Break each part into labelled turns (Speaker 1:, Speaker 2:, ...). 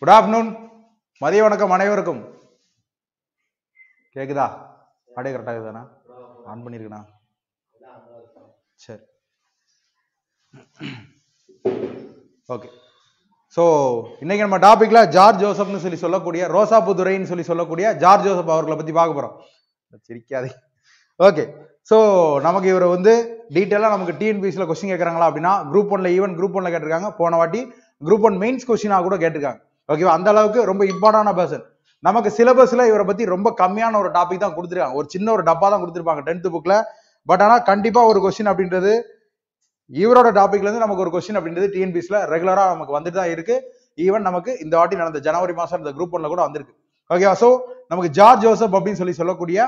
Speaker 1: good afternoon மதிய வணக்கம் அனைவருக்கும் கேக்குதா ஆடியோ கரெக்டாக இருக்குதாண்ணா ஆன் பண்ணியிருக்கண்ணா சரி ஓகே ஸோ இன்னைக்கு நம்ம டாபிக்ல ஜார்ஜ் ஜோசப்னு சொல்லி சொல்லக்கூடிய ரோசாபுதுரைன்னு சொல்லி சொல்லக்கூடிய ஜார்ஜ் ஜோசப் அவர்களை பத்தி பார்க்க போறோம் சிரிக்காதே ஓகே ஸோ நமக்கு இவர் வந்து டீட்டெயிலாக நமக்கு டிஎன்பிசியில் கொஸ்டின் கேட்குறாங்களா அப்படின்னா குரூப் ஒன்ல ஈவன் குரூப் ஒன்ல கேட்டிருக்காங்க போன வாட்டி குரூப் ஒன் மெயின்ஸ் கொஸ்டினாக கூட கேட்டிருக்காங்க ஓகேவா அந்த அளவுக்கு ரொம்ப இம்பார்ட்டான பர்சன் நமக்கு சிலபஸில் இவரை பற்றி ரொம்ப கம்மியான ஒரு டாபிக் தான் கொடுத்துருக்காங்க ஒரு சின்ன ஒரு டப்பா தான் கொடுத்துருப்பாங்க டென்த்து புக்கில் பட் ஆனால் கண்டிப்பாக ஒரு கொஸ்டின் அப்படின்றது இவரோட டாப்பிக்லேருந்து நமக்கு ஒரு கொஸ்டின் அப்படின்றது டிஎன்பிசியில் ரெகுலராக நமக்கு வந்துட்டு தான் இருக்குது ஈவன் நமக்கு இந்த வாட்டி நடந்த ஜனவரி மாதம் இந்த குரூப் ஒன்ல கூட வந்திருக்கு ஓகேவா ஸோ நமக்கு ஜார்ஜ் ஜோசப் அப்படின்னு சொல்லி சொல்லக்கூடிய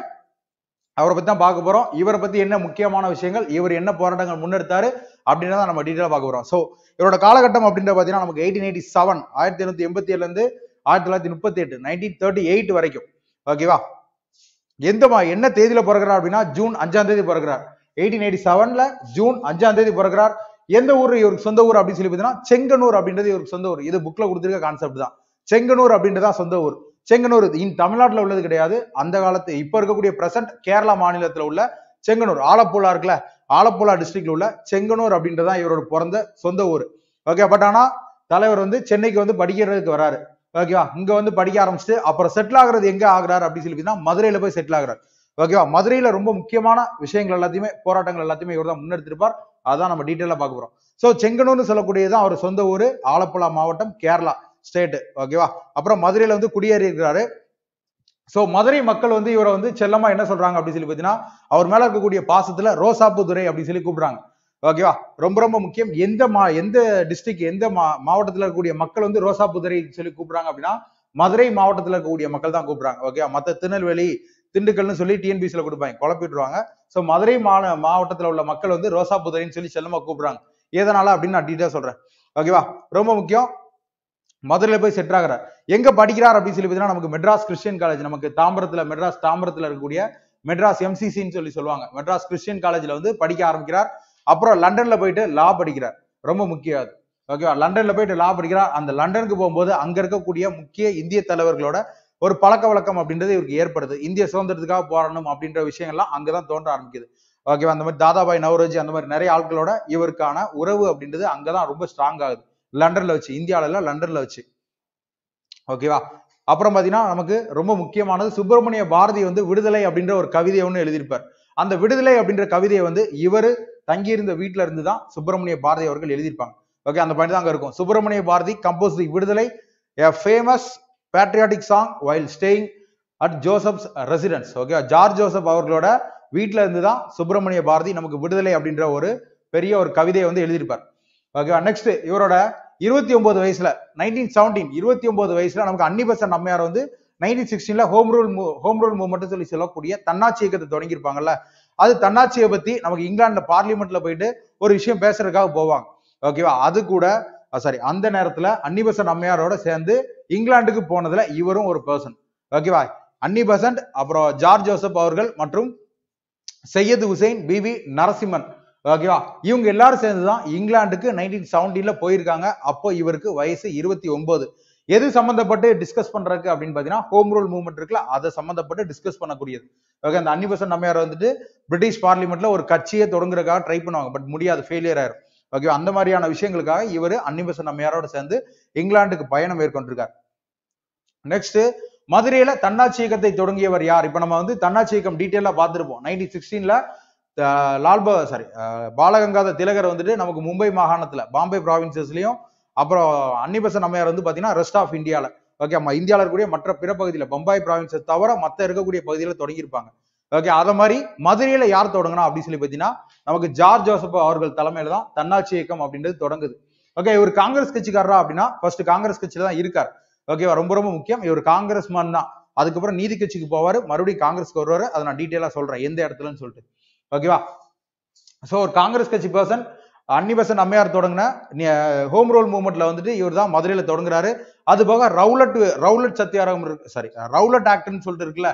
Speaker 1: அவரை பத்தி தான் பார்க்க போறோம் இவரை பத்தி என்ன முக்கியமான விஷயங்கள் இவர் என்ன போராட்டங்கள் முன்னெடுத்தாரு அப்படின்றத நம்ம டீட்டெயிலா பார்க்க போறோம் சோ இவரோட காலகட்டம் அப்படின்ற பாத்தீங்கன்னா நமக்கு எயிட்டீன் எயிட்டி செவன் ஆயிரத்தி எழுநூத்தி எண்பத்தி ஏழுல இருந்து ஆயிரத்தி தொள்ளாயிரத்தி முப்பத்தி எட்டு நைன்டீன் தேர்ட்டி எயிட் வரைக்கும் ஓகேவா எந்த என்ன தேதியில பிறகுறார் அப்படின்னா ஜூன் அஞ்சாம் தேதி பிறகுறார் எயிட்டீன் எயிட்டி செவன்ல ஜூன் அஞ்சாம் தேதி பிறகுறார் எந்த ஊர் இவருக்கு சொந்த ஊர் அப்படின்னு சொல்லி பார்த்தீங்கன்னா செங்கனூர் அப்படின்றது இவருக்கு சொந்த ஊர் இது புக்ல கொடுத்துருக்க கான்செப்ட் தான் செங்கனூர் அப்படின்றதா சொந்த ஊர் செங்கனூர் இன் தமிழ்நாட்டில் உள்ளது கிடையாது அந்த காலத்து இப்போ இருக்கக்கூடிய பிரசன்ட் கேரளா மாநிலத்தில் உள்ள செங்கனூர் ஆலப்புழா இருக்குல்ல ஆலப்புழா டிஸ்ட்ரிக்ட்ல உள்ள செங்கனூர் அப்படின்றதா இவரோட பிறந்த சொந்த ஊர் ஓகே பட் ஆனால் தலைவர் வந்து சென்னைக்கு வந்து படிக்கிறதுக்கு வராரு ஓகேவா இங்க வந்து படிக்க ஆரம்பிச்சுட்டு அப்புறம் செட்டில் ஆகுறது எங்க ஆகுறாரு அப்படின்னு சொல்லி மதுரையில் மதுரையில போய் செட்டில் ஆகிறார் ஓகேவா மதுரையில ரொம்ப முக்கியமான விஷயங்கள் எல்லாத்தையுமே போராட்டங்கள் எல்லாத்தையுமே இவர் தான் முன்னெடுத்திருப்பார் அதான் நம்ம டீட்டெயிலாக பார்க்க போறோம் ஸோ செங்கனூர்னு சொல்லக்கூடியதான் அவர் சொந்த ஊர் ஆலப்புழா மாவட்டம் கேரளா ஸ்டேட்டு ஓகேவா அப்புறம் மதுரையில வந்து குடியேறி இருக்கிறாரு ஸோ மதுரை மக்கள் வந்து இவரை வந்து செல்லமா என்ன சொல்றாங்க அப்படின்னு சொல்லி பார்த்தீங்கன்னா அவர் மேல இருக்கக்கூடிய பாசத்துல ரோசாப்பு துறை அப்படின்னு சொல்லி கூப்பிடுறாங்க ஓகேவா ரொம்ப ரொம்ப முக்கியம் எந்த மா எந்த டிஸ்ட்ரிக்ட் எந்த மா மாவட்டத்தில் இருக்கக்கூடிய மக்கள் வந்து ரோசாப்புதுரை சொல்லி கூப்பிடுறாங்க அப்படின்னா மதுரை மாவட்டத்தில் இருக்கக்கூடிய மக்கள் தான் கூப்பிடுறாங்க ஓகேவா மற்ற திருநெல்வேலி திண்டுக்கல்னு சொல்லி டிஎன்பிசியில் கொடுப்பாங்க குழப்பிட்டுருவாங்க ஸோ மதுரை மா மாவட்டத்தில் உள்ள மக்கள் வந்து ரோசாப்புதுரைன்னு சொல்லி செல்லமாக கூப்பிடுறாங்க எதனால அப்படின்னு நான் டீட்டெயில் சொல்றேன் ஓகேவா ரொம்ப முக்கியம் மதுரையில் போய் செட் ஆகிறார் எங்க படிக்கிறார் அப்படின்னு சொல்லி பார்த்தீங்கன்னா நமக்கு மெட்ராஸ் கிறிஸ்டியன் காலேஜ் நமக்கு தாம்பரத்தில் மெட்ராஸ் தாம்பரத்துல இருக்கக்கூடிய மெட்ராஸ் எம்சிசின்னு சொல்லி சொல்லுவாங்க மெட்ராஸ் கிறிஸ்டியன் காலேஜ்ல வந்து படிக்க ஆரம்பிக்கிறார் அப்புறம் லண்டன்ல போயிட்டு லா படிக்கிறார் ரொம்ப முக்கியம் ஓகேவா லண்டன்ல போயிட்டு லா படிக்கிறார் அந்த லண்டனுக்கு போகும்போது அங்க இருக்கக்கூடிய முக்கிய இந்திய தலைவர்களோட ஒரு பழக்க வழக்கம் அப்படின்றது இவருக்கு ஏற்படுது இந்திய சுதந்திரத்துக்காக போராடணும் அப்படின்ற விஷயங்கள்லாம் அங்கதான் தோன்ற ஆரம்பிக்குது ஓகேவா அந்த மாதிரி தாதாபாய் நவரோஜி அந்த மாதிரி நிறைய ஆட்களோட இவருக்கான உறவு அப்படின்றது அங்கதான் ரொம்ப ஸ்ட்ராங் ஆகுது லண்டன்ல வச்சு இந்தியாவில லண்டன்ல வச்சு ஓகேவா அப்புறம் பாத்தீங்கன்னா நமக்கு ரொம்ப முக்கியமானது சுப்பிரமணிய பாரதி வந்து விடுதலை அப்படின்ற ஒரு கவிதையை ஒன்று எழுதியிருப்பார் அந்த விடுதலை அப்படின்ற கவிதையை வந்து இவர் தங்கியிருந்த வீட்டில இருந்து தான் சுப்பிரமணிய பாரதி அவர்கள் எழுதியிருப்பாங்க ஓகே அந்த பாயிண்ட் தான் அங்கே இருக்கும் சுப்பிரமணிய பாரதி கம்போஸ் தி விடுதலை famous patriotic song while staying at Joseph's residence okay George Joseph அவர்களோட வீட்டில இருந்து தான் சுப்பிரமணிய பாரதி நமக்கு விடுதலை அப்படின்ற ஒரு பெரிய ஒரு கவிதையை வந்து எழுதியிருப்பார் ஓகேவா நெக்ஸ்ட் இவரோட இருபத்தி ஒன்பது வயசுல நைன்டீன் செவன்டீன் இருபத்தி ஒன்பது வயசுல நமக்கு அன்னிபசன் அம்மையார் வந்து நைன்டீன் சிக்ஸ்டீன்ல home rule home rule movement சொல்லி சொல்லக்கூடிய தன்னாட்சி இயக்கத்தை தொடங்கியிருப்பாங்கல்ல அது தன்னாட்சியை பத்தி நமக்கு இங்கிலாந்துல பார்லிமெண்ட்ல போயிட்டு ஒரு விஷயம் பேசுறதுக்காக போவாங்க ஓகேவா அது கூட சாரி அந்த நேரத்துல அன்னிபசன் அம்மையாரோட சேர்ந்து இங்கிலாந்துக்கு போனதுல இவரும் ஒரு பர்சன் ஓகேவா அன்னி அப்புறம் ஜார்ஜ் ஜோசப் அவர்கள் மற்றும் சையது ஹுசைன் பி வி நரசிம்மன் ஓகேவா இவங்க எல்லாரும் சேர்ந்து தான் இங்கிலாந்துக்கு நைன்டீன் செவன்டீன்ல போயிருக்காங்க அப்போ இவருக்கு வயசு இருபத்தி ஒன்பது எது சம்மந்தப்பட்டு டிஸ்கஸ் பண்றதுக்கு அப்படின்னு பாத்தீங்கன்னா ஹோம் ரூல் மூவ்மெண்ட் இருக்குல்ல அதை சம்மந்தப்பட்டு டிஸ்கஸ் பண்ணக்கூடியது ஓகே அந்த அன்னிபசன் நம்மையார் வந்துட்டு பிரிட்டிஷ் பார்லிமெண்ட்ல ஒரு கட்சியை தொடங்குறதுக்காக ட்ரை பண்ணுவாங்க பட் முடியாது ஃபெயிலியர் ஆயிரும் ஓகே அந்த மாதிரியான விஷயங்களுக்காக இவர் அன்னிபசன் நம்மையாரோட சேர்ந்து இங்கிலாந்துக்கு பயணம் மேற்கொண்டிருக்கார் நெக்ஸ்ட் மதுரையில தன்னாட்சி இயக்கத்தை தொடங்கியவர் யார் இப்ப நம்ம வந்து தன்னாட்சி இயக்கம் டீட்டெயிலா பார்த்திருப்போம் நைன்டீன் சிக்ஸ்டீன்ல லால்பா சாரி பாலகங்காத திலகர் வந்துட்டு நமக்கு மும்பை மாகாணத்தில் பாம்பே ப்ராவின்சஸ்லையும் அப்புறம் அன்னிபெசன் அம்மையார் வந்து பார்த்தீங்கன்னா ரெஸ்ட் ஆஃப் இந்தியாவில் ஓகே அம்மா இந்தியாவில் இருக்கக்கூடிய மற்ற பிற பகுதியில் பம்பாய் ப்ராவின்சஸ் தவிர மற்ற இருக்கக்கூடிய பகுதியில் தொடங்கியிருப்பாங்க ஓகே அதை மாதிரி மதுரையில் யார் தொடங்கினா அப்படின்னு சொல்லி பார்த்தீங்கன்னா நமக்கு ஜார்ஜ் ஜோசப் அவர்கள் தலைமையில தான் தன்னாட்சி இயக்கம் அப்படின்றது தொடங்குது ஓகே இவர் காங்கிரஸ் கட்சிக்காரரா அப்படின்னா ஃபர்ஸ்ட் காங்கிரஸ் கட்சியில தான் இருக்கார் ஓகேவா ரொம்ப ரொம்ப முக்கியம் இவர் காங்கிரஸ் மேன் தான் அதுக்கப்புறம் நீதி கட்சிக்கு போவார் மறுபடியும் காங்கிரஸ்க்கு வருவார் அதை நான் டீட்டெயிலாக சொல்கிறேன் எந்த இடத்துலன்னு சொல்லிட்டு ஓகேவா ஸோ ஒரு காங்கிரஸ் கட்சி பர்சன் அன்னிபசன் அம்மையார் தொடங்கின ஹோம் ரோல் மூவ்மெண்ட்ல வந்துட்டு இவர் தான் மதுரையில் தொடங்குறாரு அது போக ரவுலட் ரவுலட் சத்தியாரகம் இருக்கு சாரி ரவுலட் ஆக்ட்னு சொல்லிட்டு இருக்குல்ல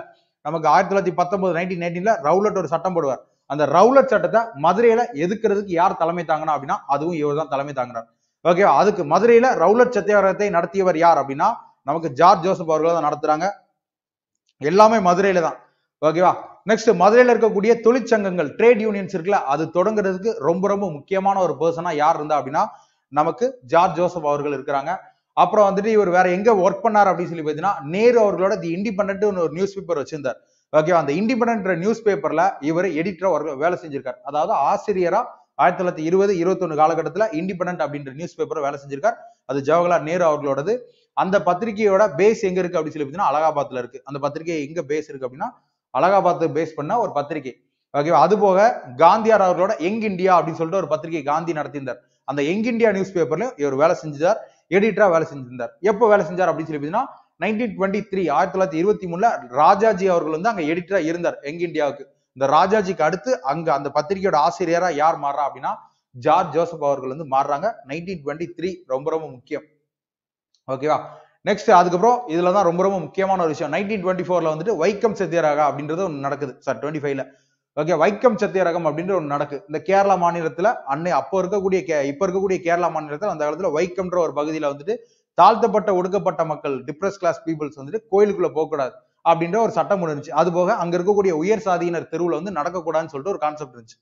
Speaker 1: நமக்கு ஆயிரத்தி தொள்ளாயிரத்தி பத்தொன்பது நைன்டீன் நைன்டீன்ல ரவுலட் ஒரு சட்டம் போடுவார் அந்த ரவுலட் சட்டத்தை மதுரையில எதுக்குறதுக்கு யார் தலைமை தாங்கினா அப்படின்னா அதுவும் இவர் தான் தலைமை தாங்கினார் ஓகேவா அதுக்கு மதுரையில ரவுலட் சத்தியாகிரகத்தை நடத்தியவர் யார் அப்படின்னா நமக்கு ஜார்ஜ் ஜோசப் அவர்கள் தான் நடத்துறாங்க எல்லாமே மதுரையில தான் ஓகேவா நெக்ஸ்ட் மதுரையில் இருக்கக்கூடிய தொழிற்சங்கங்கள் ட்ரேட் யூனியன்ஸ் இருக்குல்ல அது தொடங்குறதுக்கு ரொம்ப ரொம்ப முக்கியமான ஒரு பர்சனா யார் இருந்தா அப்படின்னா நமக்கு ஜார்ஜ் ஜோசப் அவர்கள் இருக்கிறாங்க அப்புறம் வந்துட்டு இவர் வேற எங்க ஒர்க் பண்ணார் அப்படின்னு சொல்லி பார்த்தீங்கன்னா நேரு அவர்களோட தி இண்டிபெண்ட் ஒரு நியூஸ் பேப்பர் வச்சிருந்தார் ஓகேவா அந்த இண்டிபெண்ட் நியூஸ் பேப்பர்ல இவர் எடிட்டரா ஒர்க் வேலை செஞ்சிருக்கார் அதாவது ஆசிரியரா ஆயிரத்தி தொள்ளாயிரத்தி இருபது இருபத்தொன்னு காலகட்டத்தில் இண்டிபெண்ட் அப்படின்ற நியூஸ் பேப்பர் வேலை செஞ்சிருக்கார் அது ஜவஹர்லால் நேரு அவர்களோடது அந்த பத்திரிகையோட பேஸ் எங்க இருக்கு அப்படின்னு சொல்லி பார்த்தீங்கன்னா அலகாபாத்ல இருக்கு அந்த பத்திரிகை எங்க பேஸ் இருக்கு அப்படின்னா அலகாபாத் பேஸ் பண்ண ஒரு பத்திரிகை ஓகேவா அது போக காந்தியார் அவர்களோட எங் இந்தியா அப்படின்னு சொல்லிட்டு ஒரு பத்திரிகை காந்தி நடத்தியிருந்தார் அந்த எங் இந்தியா நியூஸ் பேப்பர்லயும் இவர் வேலை செஞ்சார் எடிட்டரா வேலை செஞ்சிருந்தார் எப்போ வேலை செஞ்சார் அப்படின்னு சொல்லி பார்த்தீங்கன்னா நைன்டீன் டுவெண்ட்டி த்ரீ ஆயிரத்தி தொள்ளாயிரத்தி இருபத்தி மூணுல ராஜாஜி அவர்கள் வந்து அங்க எடிட்டரா இருந்தார் எங் இந்தியாவுக்கு இந்த ராஜாஜிக்கு அடுத்து அங்க அந்த பத்திரிகையோட ஆசிரியரா யார் மாறுறா அப்படின்னா ஜார்ஜ் ஜோசப் அவர்கள் வந்து மாறுறாங்க நைன்டீன் டுவெண்ட்டி த்ரீ ரொம்ப ரொம்ப முக்கியம் ஓகேவா நெக்ஸ்ட் அதுக்கப்புறம் இதுல தான் ரொம்ப ரொம்ப முக்கியமான ஒரு விஷயம் நைன்டீன் டுவெண்ட்டி ஃபோர்ல வந்துட்டு வைக்கம் சத்தியாரகா அப்படின்றது ஒன்று நடக்குது சார் டுவெண்ட்டி ஃபைவ்ல ஓகே வைக்கம் சத்தியரகம் அப்படின்ற ஒன்று நடக்கு இந்த கேரளா மாநிலத்தில் அன்னை அப்போ இருக்கக்கூடிய கே இப்போ இருக்கக்கூடிய கேரளா மாநிலத்தில் அந்த காலத்தில் வைக்கம்ன்ற ஒரு பகுதியில் வந்துட்டு தாழ்த்தப்பட்ட ஒடுக்கப்பட்ட மக்கள் டிப்ரெஸ் கிளாஸ் பீப்புள்ஸ் வந்துட்டு கோயிலுக்குள்ள போகக்கூடாது அப்படின்ற ஒரு சட்டம் ஒன்று இருந்துச்சு அது போக அங்க இருக்கக்கூடிய உயர் சாதியினர் தெருவில் வந்து நடக்கக்கூடாதுன்னு சொல்லிட்டு ஒரு கான்செப்ட் இருந்துச்சு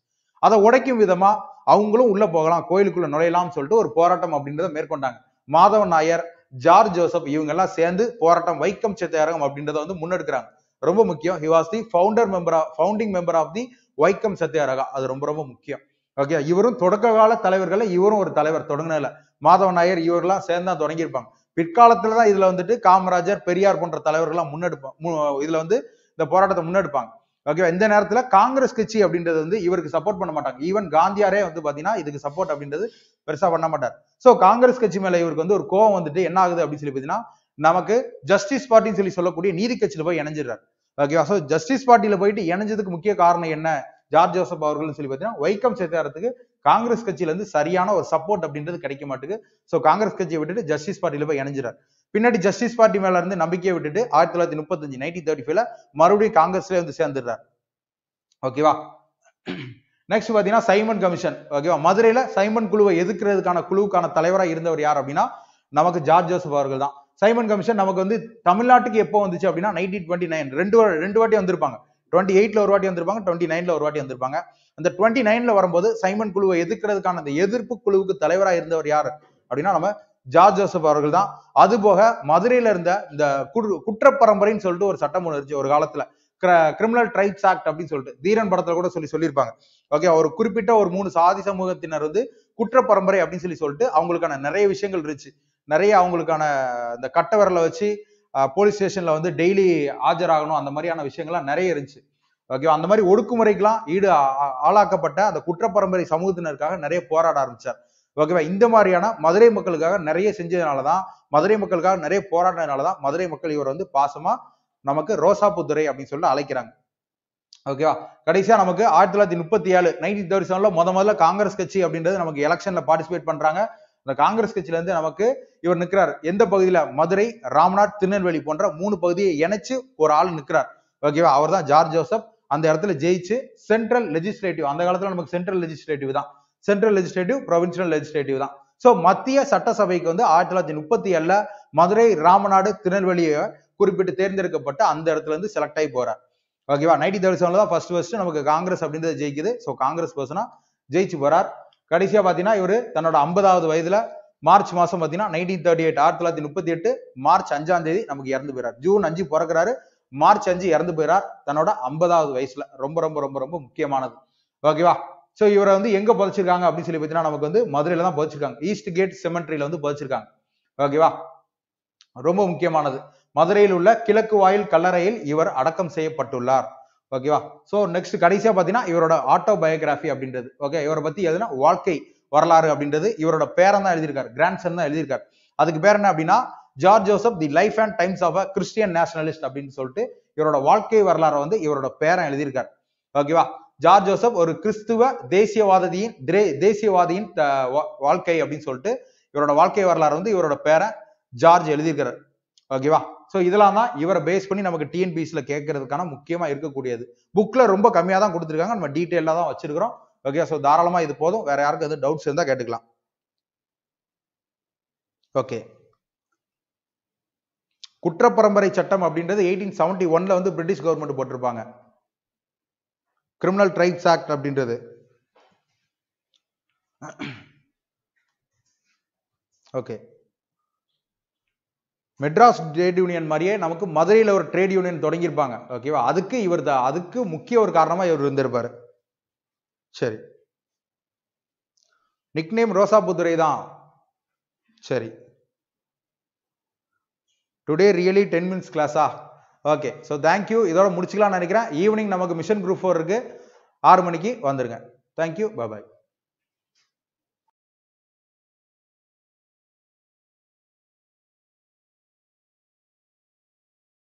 Speaker 1: அதை உடைக்கும் விதமா அவங்களும் உள்ள போகலாம் கோயிலுக்குள்ள நுழையலாம்னு சொல்லிட்டு ஒரு போராட்டம் அப்படின்றத மேற்கொண்டாங்க மாதவன் நாயர் ஜார்ஜ் ஜோசப் இவங்க எல்லாம் சேர்ந்து போராட்டம் வைக்கம் சத்தியாரகம் அப்படின்றத வந்து முன்னெடுக்கிறாங்க ரொம்ப முக்கியம் he was the founder member of founding member of the Vaikom satyagraha அது ரொம்ப ரொம்ப முக்கியம் ஓகே இவரும் தொடக்க கால தலைவர்கள் இவரும் ஒரு தலைவர் தொடங்கினதுல மாதவன் நாயர் இவரெல்லாம் சேர்ந்து தான் தொடங்கியிருப்பாங்க பிற்காலத்துல தான் இதுல வந்துட்டு காமராஜர் பெரியார் போன்ற தலைவர்கள்லாம் முன்னெடுப்பாங்க இதுல வந்து இந்த போராட்டத்தை முன்னெடுப்பாங்க ஓகேவா இந்த நேரத்துல காங்கிரஸ் கட்சி அப்படின்றது வந்து இவருக்கு சப்போர்ட் பண்ண மாட்டாங்க ஈவன் காந்தியாரே வந்து பாத்தீங்கன்னா இதுக்கு சப்போர்ட் அப்படின்றது பெருசா பண்ண மாட்டார் சோ காங்கிரஸ் கட்சி மேல இவருக்கு வந்து ஒரு கோவம் வந்துட்டு என்ன ஆகுது அப்படின்னு சொல்லி பாத்தீங்கன்னா நமக்கு ஜஸ்டிஸ் பார்ட்டின்னு சொல்லி சொல்லக்கூடிய நீதி கட்சியில போய் இணைஞ்சிடுறாரு ஓகேவா சோ ஜஸ்டிஸ் பார்ட்டியில போயிட்டு இணைஞ்சதுக்கு முக்கிய காரணம் என்ன ஜார்ஜ் ஜோசப் அவர்கள்னு சொல்லி பார்த்தீங்கன்னா வைக்கம் சேத்தாரத்துக்கு காங்கிரஸ் கட்சியில இருந்து சரியான ஒரு சப்போர்ட் அப்படின்றது கிடைக்க மாட்டேங்குது ஸோ காங்கிரஸ் கட்சியை விட்டுட்டு ஜஸ்டிஸ் பார்ட்டியில போய் இணைஞ்சிடறாரு பின்னாடி ஜஸ்டிஸ் பார்ட்டி மேல இருந்து நம்பிக்கையை விட்டுட்டு ஆயிரத்தி தொள்ளாயிரத்தி முப்பத்தஞ்சு நைன்டீன் தேர்ட்டி ஃபைவ்ல மறுபடியும் காங்கிரஸ்ல வந்து சேர்ந்துடுறாரு ஓகேவா நெக்ஸ்ட் பாத்தீங்கன்னா சைமன் கமிஷன் ஓகேவா மதுரையில சைமன் குழுவை எதிர்க்கிறதுக்கான குழுவுக்கான தலைவராக இருந்தவர் யார் அப்படின்னா நமக்கு ஜார்ஜ் ஜோசப் அவர்கள் தான் சைமன் கமிஷன் நமக்கு வந்து தமிழ்நாட்டுக்கு எப்போ வந்துச்சு அப்படின்னா நைன்டீன் டுவெண்ட்டி நைன் ரெண்டு ரெண்டு வாட்டி வந்திருப்பாங்க டுவெண்ட்டி எயிட்ல ஒரு வாட்டி வந்திருப்பாங்க டுவெண்ட்டி நைன்ல ஒரு வாட்டி வந்திருப்பாங்க அந்த டுவெண்ட்டி நைன்ல வரும்போது சைமன் குழுவை எதிர்க்கிறதுக்கான அந்த எதிர்ப்பு குழுவுக்கு தலைவராக இருந்தவர் யார் அப்படின்னா நம்ம ஜார்ஜ் ஜோசப் அவர்கள் தான் அது போக மதுரையில இருந்த இந்த குற்ற பரம்பரைன்னு சொல்லிட்டு ஒரு சட்டம் ஒன்று இருந்துச்சு ஒரு காலத்துல கிரிமினல் ட்ரைப்ஸ் ஆக்ட் அப்படின்னு சொல்லிட்டு தீரன் படத்துல கூட சொல்லி சொல்லியிருப்பாங்க ஓகே ஒரு குறிப்பிட்ட ஒரு மூணு சாதி சமூகத்தினர் வந்து குற்ற பரம்பரை அப்படின்னு சொல்லி சொல்லிட்டு அவங்களுக்கான நிறைய விஷயங்கள் இருந்துச்சு நிறைய அவங்களுக்கான இந்த கட்ட விரலை வச்சு போலீஸ் ஸ்டேஷன்ல வந்து டெய்லி ஆஜராகணும் அந்த மாதிரியான விஷயங்கள்லாம் நிறைய இருந்துச்சு ஓகே அந்த மாதிரி ஒடுக்குமுறைக்கெல்லாம் ஈடு ஆளாக்கப்பட்ட அந்த குற்ற பரம்பரை சமூகத்தினருக்காக நிறைய போராட ஆரம்பிச்சார் ஓகேவா இந்த மாதிரியான மதுரை மக்களுக்காக நிறைய செஞ்சதுனால தான் மதுரை மக்களுக்காக நிறைய போராடினதுனால தான் மதுரை மக்கள் இவர் வந்து பாசமா நமக்கு ரோசாப்புத்துறை அப்படின்னு சொல்லி அழைக்கிறாங்க ஓகேவா கடைசியா நமக்கு ஆயிரத்தி தொள்ளாயிரத்தி முப்பத்தி ஏழு நைன்டீன் தேர்ட்டி செவன்ல முத முதல்ல காங்கிரஸ் கட்சி அப்படின்றது நமக்கு எலெக்ஷன்ல பார்ட்டிசிபேட் பண்றாங்க இந்த காங்கிரஸ் கட்சியில இருந்து நமக்கு இவர் நிற்கிறார் எந்த பகுதியில மதுரை ராம்நாத் திருநெல்வேலி போன்ற மூணு பகுதியை இணைச்சு ஒரு ஆள் நிற்கிறார் ஓகேவா அவர் தான் ஜார்ஜ் ஜோசப் அந்த இடத்துல ஜெயிச்சு சென்ட்ரல் லெஜிஸ்லேட்டிவ் அந்த காலத்துல நமக்கு சென்ட்ரல் லெஜிஸ்லேட்டிவ் தான் சென்ட்ரல் லெஜிஸ்லேட்டிவ் ப்ரொவின்சியல் லெஜிஸ்லேட்டிவ் தான் ஸோ மத்திய சட்டசபைக்கு வந்து ஆயிரத்தி தொள்ளாயிரத்தி முப்பத்தி ஏழில் மதுரை ராமநாடு திருநெல்வேலியை குறிப்பிட்டு தேர்ந்தெடுக்கப்பட்டு அந்த இடத்துல இருந்து செலக்ட் ஆகி போறார் ஓகேவா நைன்டி தேர்ட்டி செவன்ல தான் ஃபர்ஸ்ட் ஃபர்ஸ்ட் நமக்கு காங்கிரஸ் அப்படின்றது ஜெயிக்குது ஸோ காங்கிரஸ் பர்சனா ஜெயிச்சு போறார் கடைசியா பாத்தீங்கன்னா இவர் தன்னோட ஐம்பதாவது வயதுல மார்ச் மாசம் பார்த்தீங்கன்னா நைன்டீன் தேர்ட்டி எயிட் ஆயிரத்தி தொள்ளாயிரத்தி முப்பத்தி எட்டு மார்ச் அஞ்சாம் தேதி நமக்கு இறந்து போயிறார் ஜூன் அஞ்சு பிறக்கிறாரு மார்ச் அஞ்சு இறந்து போயிறார் தன்னோட ஐம்பதாவது வயசுல ரொம்ப ரொம்ப ரொம்ப ரொம்ப முக்கியமானது ஓகேவா ஸோ இவரை வந்து எங்க புதைச்சிருக்காங்க அப்படின்னு சொல்லி பார்த்தீங்கன்னா நமக்கு வந்து மதுரையில தான் புதைச்சிருக்காங்க ஈஸ்ட் கேட் செமெண்ட்ரியில் வந்து புதைச்சிருக்காங்க ஓகேவா ரொம்ப முக்கியமானது மதுரையில் உள்ள கிழக்கு வாயில் கல்லறையில் இவர் அடக்கம் செய்யப்பட்டுள்ளார் ஓகேவா ஸோ நெக்ஸ்ட் கடைசியா பார்த்தீங்கன்னா இவரோட ஆட்டோ பயோகிராஃபி அப்படின்றது ஓகே இவரை பத்தி எதுனா வாழ்க்கை வரலாறு அப்படின்றது இவரோட பேரன் தான் எழுதியிருக்கார் கிராண்ட் சன் தான் எழுதியிருக்கார் அதுக்கு பேர் என்ன அப்படின்னா George Joseph the life and times of a Christian nationalist அப்படின்னு சொல்லிட்டு இவரோட வாழ்க்கை வரலாறை வந்து இவரோட பேரன் எழுதியிருக்கார் ஓகேவா ஜார்ஜ் ஜோசப் ஒரு கிறிஸ்துவ தேசியவாததியின் தேசியவாதியின் வாழ்க்கை அப்படின்னு சொல்லிட்டு இவரோட வாழ்க்கை வரலாறு வந்து இவரோட பேரை ஜார்ஜ் எழுதியிருக்கிறார் ஓகேவா ஸோ இதெல்லாம் தான் இவரை பேஸ் பண்ணி நமக்கு டிஎன்பிஎஸ்ல கேட்கறதுக்கான முக்கியமாக இருக்கக்கூடியது புக்கில் ரொம்ப கம்மியாக தான் கொடுத்துருக்காங்க நம்ம டீட்டெயிலாக தான் வச்சிருக்கிறோம் ஓகே ஸோ தாராளமாக இது போதும் வேற யாருக்கும் எதுவும் டவுட்ஸ் இருந்தால் கேட்டுக்கலாம் ஓகே குற்றப்பரம்பரை சட்டம் அப்படின்றது எயிட்டீன் செவன்டி ஒன்ல வந்து பிரிட்டிஷ் கவர்மெண்ட் போட்டிருப்பாங்க கிரிமினல் ட்ரைப்ஸ் ஆக்ட் அப்படின்றது ஓகே மெட்ராஸ் ட்ரேட் யூனியன் மாதிரியே நமக்கு மதுரையில் ஒரு ட்ரேட் யூனியன் தொடங்கியிருப்பாங்க ஓகேவா அதுக்கு இவர் அதுக்கு முக்கிய ஒரு காரணமாக இவர் இருந்திருப்பார் சரி நிக்நேம் ரோசாபுதுரை தான் சரி டுடே ரியலி டென் மினிட்ஸ் கிளாஸா ஓகே ஸோ தேங்க்யூ இதோட முடிச்சுக்கலாம்னு நினைக்கிறேன் ஈவினிங் நமக்கு மிஷன் குரூப் ஃபோர் இருக்குது ஆறு மணிக்கு வந்துடுங்க தேங்க்யூ பாய்